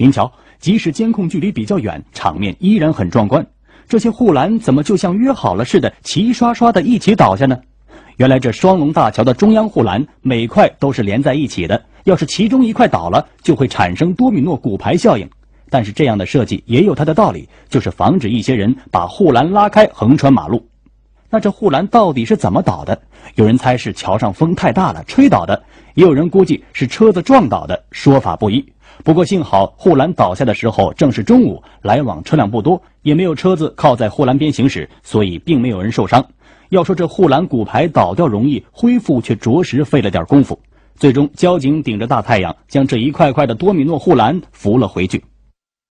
您瞧，即使监控距离比较远，场面依然很壮观。这些护栏怎么就像约好了似的，齐刷刷的一起倒下呢？原来这双龙大桥的中央护栏每块都是连在一起的，要是其中一块倒了，就会产生多米诺骨牌效应。但是这样的设计也有它的道理，就是防止一些人把护栏拉开横穿马路。那这护栏到底是怎么倒的？有人猜是桥上风太大了吹倒的，也有人估计是车子撞倒的，说法不一。不过幸好护栏倒下的时候正是中午，来往车辆不多，也没有车子靠在护栏边行驶，所以并没有人受伤。要说这护栏骨牌倒掉容易，恢复却着实费了点功夫。最终，交警顶着大太阳将这一块块的多米诺护栏扶了回去。